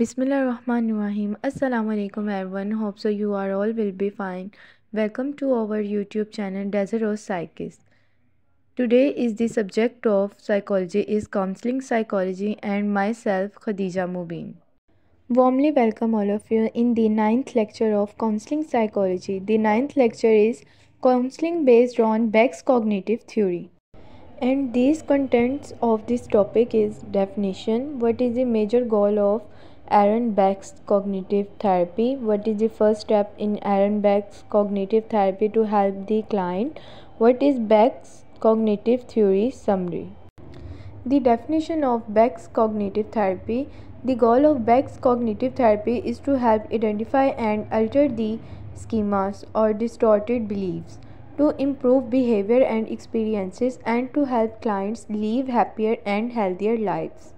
Bismillah Bismillahirrahmanirrahim. Assalamu alaikum everyone. Hope so you are all will be fine. Welcome to our YouTube channel Rose Psychist. Today is the subject of psychology is counseling psychology and myself Khadija Mubin. Warmly welcome all of you in the ninth lecture of counseling psychology. The ninth lecture is counseling based on Beck's cognitive theory and these contents of this topic is definition what is the major goal of Aaron Beck's cognitive therapy. What is the first step in Aaron Beck's cognitive therapy to help the client? What is Beck's cognitive theory summary? The definition of Beck's cognitive therapy The goal of Beck's cognitive therapy is to help identify and alter the schemas or distorted beliefs to improve behavior and experiences and to help clients live happier and healthier lives.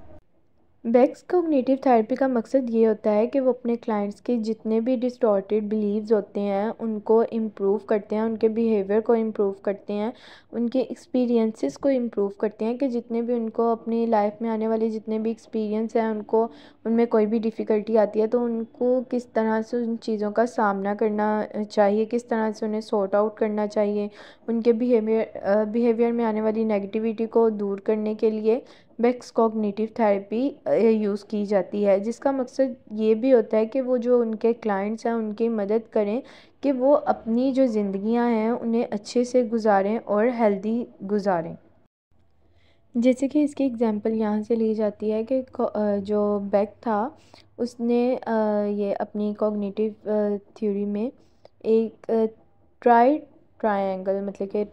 Beck's cognitive therapy का मकसद ये होता है कि वो अपने clients के जितने भी डिस्टॉर्टेड बिलीव्स होते हैं उनको इम्प्रूव करते हैं उनके बिहेवियर को इम्प्रूव करते हैं उनके एक्सपीरियंसेस को इम्प्रूव करते हैं कि जितने भी उनको अपनी लाइफ में आने वाले जितने भी एक्सपीरियंस हैं उनको उनमें कोई भी डिफ़िकल्टी आती है तो उनको किस तरह से उन चीज़ों का सामना करना चाहिए किस तरह से उन्हें सॉर्ट आउट करना चाहिए उनके बिहेवियर बिहेवियर में आने वाली नेगेटिविटी को दूर करने के लिए बेक्स कॉग्निटिव थेरेपी यूज़ की जाती है जिसका मकसद ये भी होता है कि वो जो उनके क्लाइंट्स हैं उनकी मदद करें कि वो अपनी जो ज़िंदगियां हैं उन्हें अच्छे से गुजारें और हेल्दी गुजारें जैसे कि इसकी एग्जांपल यहाँ से ली जाती है कि जो बैक था उसने ये अपनी कॉग्निटिव थ्योरी में एक ट्राई ट्रायंगल मतलब कि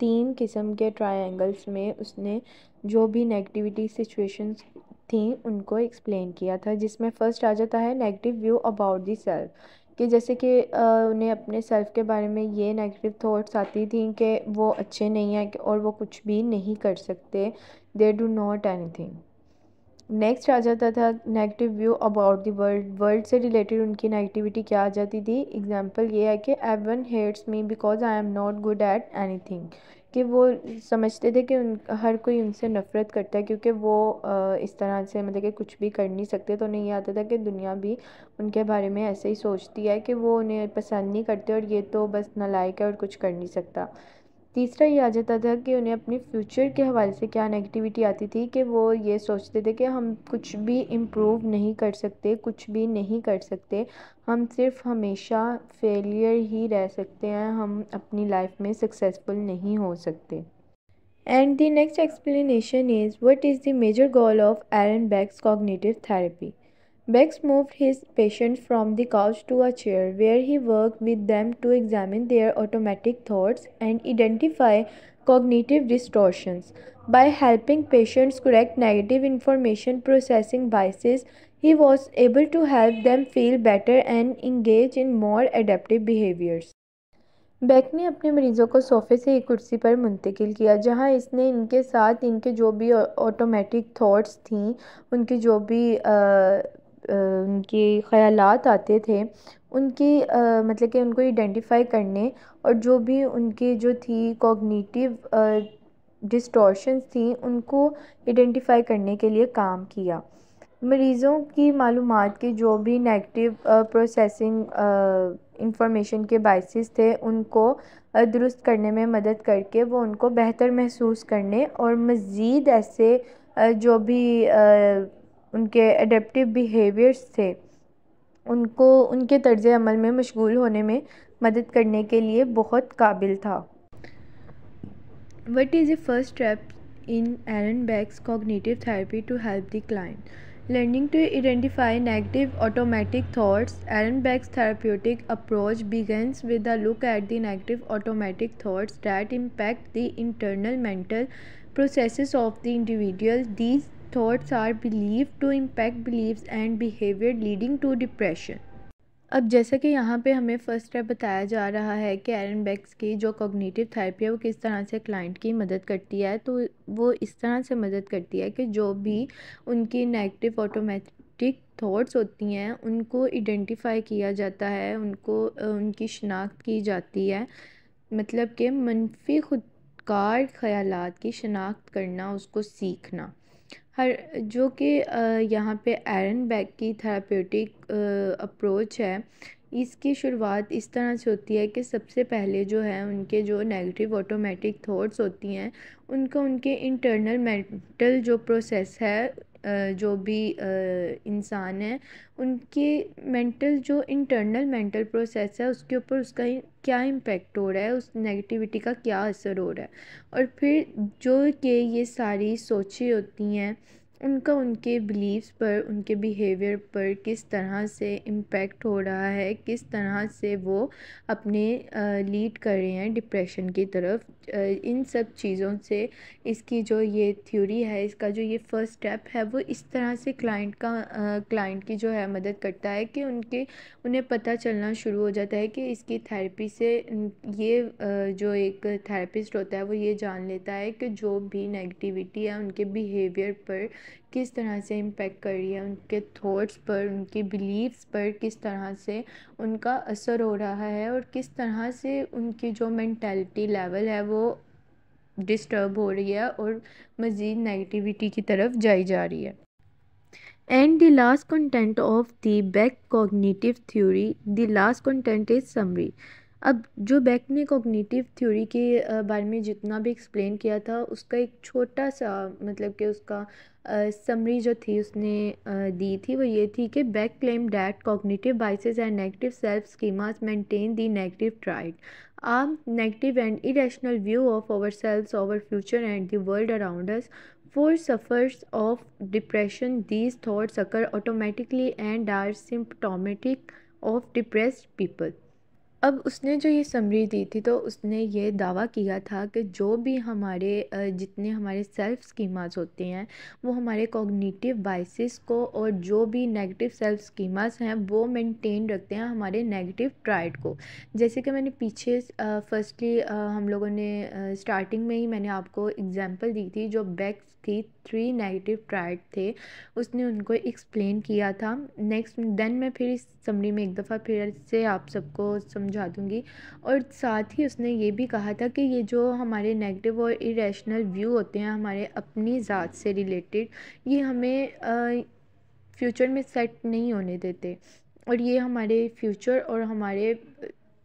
तीन किस्म के ट्रायंगल्स में उसने जो भी नेगेटिविटी सिचुएशंस थी उनको एक्सप्लेन किया था जिसमें फ़र्स्ट आ जाता है negative view about the self कि जैसे कि उन्हें अपने सेल्फ के बारे में ये नेगेटिव थॉट्स आती थी कि वो अच्छे नहीं हैं और वो कुछ भी नहीं कर सकते they do not anything next आ जाता था negative view about the world world से रिलेटेड उनकी नेगेटिविटी क्या आ जाती थी एग्जांपल ये है कि everyone hates me because I am not good at anything कि वो समझते थे कि उन हर कोई उनसे नफ़रत करता है क्योंकि वो इस तरह से मतलब कि कुछ भी कर नहीं सकते तो उन्हें यह आता था कि दुनिया भी उनके बारे में ऐसे ही सोचती है कि वो उन्हें पसंद नहीं करते और ये तो बस नलायक है और कुछ कर नहीं सकता तीसरा ये आ जाता था कि उन्हें अपने फ्यूचर के हवाले से क्या नेगेटिविटी आती थी कि वो ये सोचते थे कि हम कुछ भी इम्प्रूव नहीं कर सकते कुछ भी नहीं कर सकते हम सिर्फ हमेशा फेलियर ही रह सकते हैं हम अपनी लाइफ में सक्सेसफुल नहीं हो सकते and the next explanation is what is the major goal of Aaron Beck's cognitive therapy Bex moved his patients from the couch to a chair where he worked with them to examine their automatic thoughts and identify cognitive distortions. By helping patients correct negative information processing biases, he was able to help them feel better and engage in more adaptive behaviors. Beck ने अपने मरीज़ों को सोफ़े से एक कुर्सी पर मुंतकिल किया जहां इसने इनके साथ इनके जो भी ऑटोमेटिक थॉट्स थीं उनकी जो भी उनके ख़्याल आते थे उनकी मतलब कि उनको आइडेंटिफाई करने और जो भी उनकी जो थी कॉग्निटिव डिस्टॉर्शंस थी उनको आइडेंटिफाई करने के लिए काम किया मरीज़ों की मालूम के जो भी नेगेटिव प्रोसेसिंग इंफॉर्मेशन के बाइसिस थे उनको दुरुस्त करने में मदद करके वो उनको बेहतर महसूस करने और मज़ीद ऐसे जो भी उनके अडेप्टिव बिहेवियर्स थे उनको उनके तर्ज अमल में मशगूल होने में मदद करने के लिए बहुत काबिल था what is the first step in Aaron Beck's cognitive therapy to help the client learning to identify negative automatic thoughts Aaron Beck's therapeutic approach begins with a look at the negative automatic thoughts that impact the internal mental process of the individual these thoughts are believed to impact beliefs and behavior leading to depression अब जैसा कि यहाँ पे हमें first step बताया जा रहा है कि एरन बैक्स की जो कॉग्निटिव थेरेपी है वो किस तरह से क्लाइंट की मदद करती है तो वो इस तरह से मदद करती है कि जो भी उनकी नेगेटिव ऑटोमेटिक थॉट्स होती हैं उनको आइडेंटिफाई किया जाता है उनको उनकी शनाख्त की जाती है मतलब कि मनफी खुदकार ख्याल की शनाख्त करना उसको सीखना हर जो कि यहाँ पे एरन बैग की थेरापेटिक अप्रोच है इसकी शुरुआत इस तरह से होती है कि सबसे पहले जो है उनके जो नेगेटिव ऑटोमेटिक थॉट्स होती हैं उनको उनके इंटरनल मेंटल जो प्रोसेस है जो भी इंसान है उनके मेंटल जो इंटरनल मेंटल प्रोसेस है उसके ऊपर उसका क्या इम्पेक्ट हो रहा है उस नेगेटिविटी का क्या असर हो रहा है और फिर जो कि ये सारी सोचें होती हैं उनका उनके बिलीव्स पर उनके बिहेवियर पर किस तरह से इम्पेक्ट हो रहा है किस तरह से वो अपने लीड कर रहे हैं डिप्रेशन की तरफ इन सब चीज़ों से इसकी जो ये थ्योरी है इसका जो ये फर्स्ट स्टेप है वो इस तरह से क्लाइंट का क्लाइंट की जो है मदद करता है कि उनके उन्हें पता चलना शुरू हो जाता है कि इसकी थेरेपी से ये जो एक थेरेपिस्ट होता है वो ये जान लेता है कि जो भी नेगेटिविटी है उनके बिहेवियर पर किस तरह से इम्पेक्ट कर रही है उनके थॉट्स पर उनके बिलीव्स पर किस तरह से उनका असर हो रहा है और किस तरह से उनकी जो मैंटेलिटी लेवल है वो डिस्टर्ब हो रही है और मज़ीद नेगेटिविटी की तरफ जाई जा रही है and the last content of the Beck cognitive theory the last content is summary अब जो बैक ने कॉग्निटिव थ्योरी के बारे में जितना भी एक्सप्लेन किया था उसका एक छोटा सा मतलब कि उसका समरी जो थी उसने दी थी वो ये थी कि Beck claim that cognitive biases and negative self schemas maintain the negative triad a negative and irrational view of our selves our future and the world around us for sufferers of depression these thoughts occur automatically and are symptomatic of depress people अब उसने जो ये summary दी थी तो उसने ये दावा किया था कि जो भी हमारे जितने हमारे सेल्फ स्कीमास होते हैं वो हमारे कॉग्निटिव बाइसिस को और जो भी नेगेटिव सेल्फ स्कीमास हैं वो मेंटेन रखते हैं हमारे नेगेटिव ट्राइड को जैसे कि मैंने पीछे फर्स्टली हम लोगों ने स्टार्टिंग में ही मैंने आपको एग्जांपल दी थी जो बैक थी थ्री नेगेटिव ट्राइड थे उसने उनको एक्सप्लेन किया था नेक्स्ट देन मैं फिर इस समरी में एक दफ़ा फिर से आप सबको समझा दूँगी और साथ ही उसने ये भी कहा था कि ये जो हमारे नेगेटिव और इरेशनल व्यू होते हैं हमारे अपनी ज़ात से रिलेटेड ये हमें फ्यूचर में सेट नहीं होने देते और ये हमारे फ्यूचर और हमारे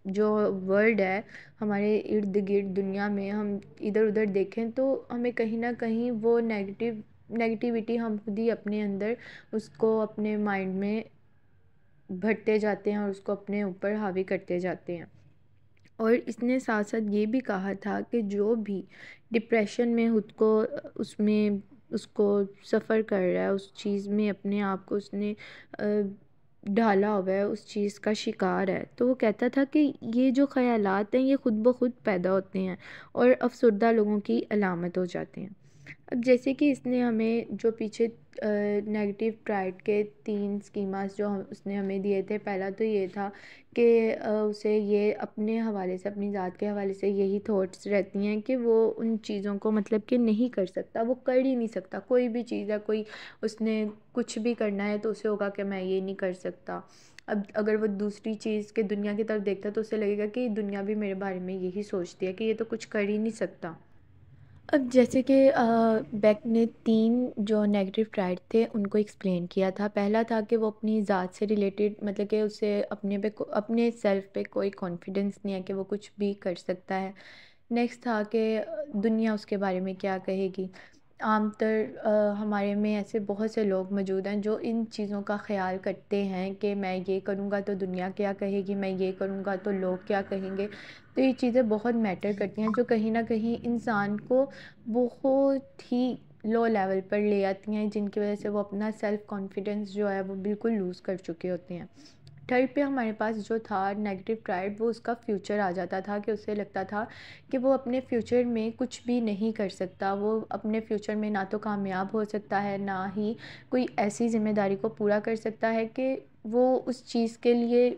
जो वर्ल्ड है हमारे इर्द गिर्द दुनिया में हम इधर उधर देखें तो हमें कहीं ना कहीं वो नेगेटिव नेगेटिविटी हम खुद ही अपने अंदर उसको अपने माइंड में भरते जाते हैं और उसको अपने ऊपर हावी करते जाते हैं और इसने साथ साथ ये भी कहा था कि जो भी डिप्रेशन में खुद को उसमें उसको सफ़र कर रहा है उस चीज़ में अपने आप को उसने ढाला हुआ है उस चीज़ का शिकार है तो वो कहता था कि ये जो ख़यालात हैं ये ख़ुद ब खुद पैदा होते हैं और अफ़सरदा लोगों की अलामत हो जाते हैं अब जैसे कि इसने हमें जो पीछे नेगेटिव ट्राइड के तीन स्कीमास जो हम उसने हमें दिए थे पहला तो ये था कि उसे ये अपने हवाले से अपनी ज़ात के हवाले से यही थॉट्स रहती हैं कि वो उन चीज़ों को मतलब कि नहीं कर सकता वो कर ही नहीं सकता कोई भी चीज़ है कोई उसने कुछ भी करना है तो उसे होगा कि मैं ये नहीं कर सकता अब अगर वो दूसरी चीज़ के दुनिया की तरफ देखता तो उसे लगेगा कि दुनिया भी मेरे बारे में यही सोचती है कि ये तो कुछ कर ही नहीं सकता अब जैसे कि बैक ने तीन जो नेगेटिव ट्राइड थे उनको एक्सप्लेन किया था पहला था कि वो अपनी ज़ात से रिलेटेड मतलब कि उसे अपने पे अपने सेल्फ पे कोई कॉन्फिडेंस नहीं है कि वो कुछ भी कर सकता है नेक्स्ट था कि दुनिया उसके बारे में क्या कहेगी आमतौर हमारे में ऐसे बहुत से लोग मौजूद हैं जो इन चीज़ों का ख़्याल करते हैं कि मैं ये करूँगा तो दुनिया क्या कहेगी मैं ये करूँगा तो लोग क्या कहेंगे तो ये चीज़ें बहुत मैटर करती हैं जो कहीं ना कहीं इंसान को बहुत ही लो लेवल पर ले आती हैं जिनकी वजह से वो अपना सेल्फ़ कॉन्फिडेंस जो है वो बिल्कुल लूज़ कर चुके होते हैं थर्ड पे हमारे पास जो था नेगेटिव ट्राइड वो उसका फ्यूचर आ जाता था कि उसे लगता था कि वो अपने फ्यूचर में कुछ भी नहीं कर सकता वो अपने फ्यूचर में ना तो कामयाब हो सकता है ना ही कोई ऐसी ज़िम्मेदारी को पूरा कर सकता है कि वो उस चीज़ के लिए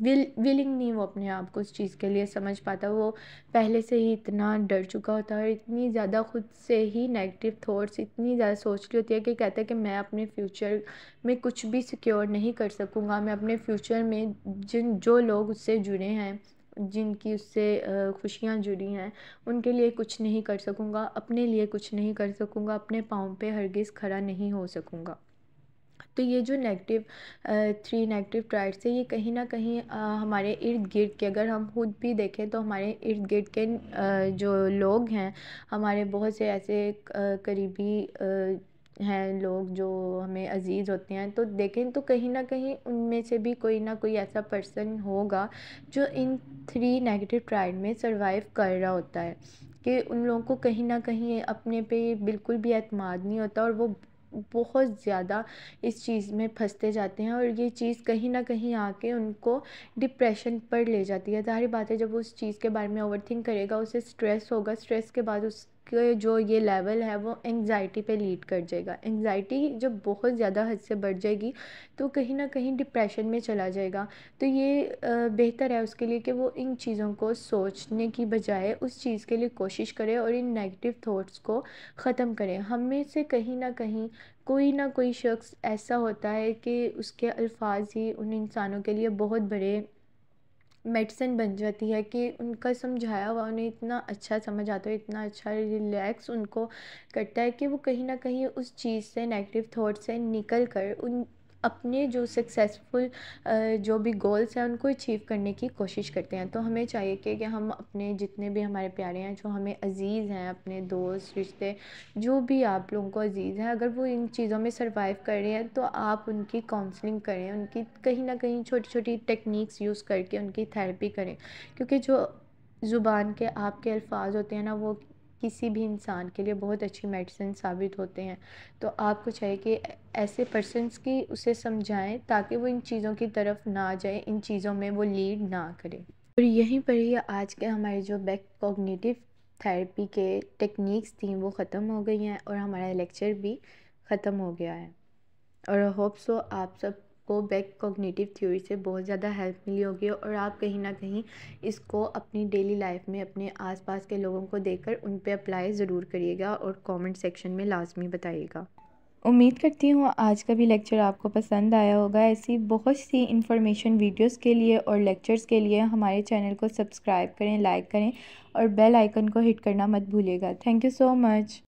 विल विलिंग नहीं वो अपने आप को उस चीज़ के लिए समझ पाता वो पहले से ही इतना डर चुका होता है और इतनी ज़्यादा ख़ुद से ही नेगेटिव थॉट्स इतनी ज़्यादा सोच ली होती है कि कहता है कि मैं अपने फ्यूचर में कुछ भी सिक्योर नहीं कर सकूँगा मैं अपने फ्यूचर में जिन जो लोग उससे जुड़े हैं जिनकी उससे खुशियाँ जुड़ी हैं उनके लिए कुछ नहीं कर सकूँगा अपने लिए कुछ नहीं कर सकूँगा अपने पाँव पर हरगिज़ खड़ा नहीं हो सकूँगा तो ये जो नेगेटिव थ्री नेगेटिव ट्राइड्स है ये कहीं ना कहीं हमारे इर्द गिर्द के अगर हम खुद भी देखें तो हमारे इर्द गिर्द के जो लोग हैं हमारे बहुत से ऐसे करीबी हैं लोग जो हमें अजीज़ होते हैं तो देखें तो कहीं ना कहीं उनमें से भी कोई ना कोई ऐसा पर्सन होगा जो इन थ्री नेगेटिव ट्राइड में सरवाइव कर रहा होता है कि उन लोगों को कहीं ना कहीं अपने पे बिल्कुल भी अतमाद नहीं होता और वो बहुत ज़्यादा इस चीज़ में फंसते जाते हैं और ये चीज़ कहीं ना कहीं आके उनको डिप्रेशन पर ले जाती है ज़ाहिर बात है जब उस चीज़ के बारे में ओवर थिंक करेगा उसे स्ट्रेस होगा स्ट्रेस के बाद उस के जो ये लेवल है वो एंग्ज़ाइटी पे लीड कर जाएगा एंगजाइटी जब बहुत ज़्यादा हद से बढ़ जाएगी तो कहीं ना कहीं डिप्रेशन में चला जाएगा तो ये बेहतर है उसके लिए कि वो इन चीज़ों को सोचने की बजाय उस चीज़ के लिए कोशिश करें और इन नेगेटिव थाट्स को ख़त्म करें हमें से कहीं ना कहीं कोई ना कोई शख्स ऐसा होता है कि उसके अल्फाज ही उन इंसानों के लिए बहुत बड़े मेडिसिन बन जाती है कि उनका समझाया हुआ उन्हें इतना अच्छा समझ आता है इतना अच्छा रिलैक्स उनको करता है कि वो कहीं ना कहीं उस चीज़ से नेगेटिव थॉट से निकल कर उन अपने जो सक्सेसफुल जो भी गोल्स हैं उनको अचीव करने की कोशिश करते हैं तो हमें चाहिए कि, कि हम अपने जितने भी हमारे प्यारे हैं जो हमें अज़ीज़ हैं अपने दोस्त रिश्ते जो भी आप लोगों को अज़ीज़ हैं अगर वो इन चीज़ों में सर्वाइव कर रहे हैं तो आप उनकी काउंसलिंग करें उनकी कहीं ना कहीं छोटी छोटी टेक्निक्स यूज़ करके उनकी थेरेपी करें क्योंकि जो ज़ुबान के आपके अल्फाज होते हैं ना वो किसी भी इंसान के लिए बहुत अच्छी मेडिसिन साबित होते हैं तो आपको चाहिए कि ऐसे पर्सनस की उसे समझाएं ताकि वो इन चीज़ों की तरफ ना जाए इन चीज़ों में वो लीड ना करे और यहीं पर ही आज के हमारे जो बैक कॉग्निटिव थेरेपी के टेक्निक्स थी वो ख़त्म हो गई हैं और हमारा लेक्चर भी ख़त्म हो गया है और होप सो आप सब को बैक कॉग्निटिव थ्योरी से बहुत ज़्यादा हेल्प मिली होगी और आप कहीं ना कहीं इसको अपनी डेली लाइफ में अपने आसपास के लोगों को देखकर उन पर अप्लाई ज़रूर करिएगा और कमेंट सेक्शन में लाजमी बताइएगा उम्मीद करती हूँ आज का भी लेक्चर आपको पसंद आया होगा ऐसी बहुत सी इन्फॉर्मेशन वीडियोस के लिए और लेक्चर्स के लिए हमारे चैनल को सब्सक्राइब करें लाइक करें और बेल आइकन को हिट करना मत भूलिएगा थैंक यू सो मच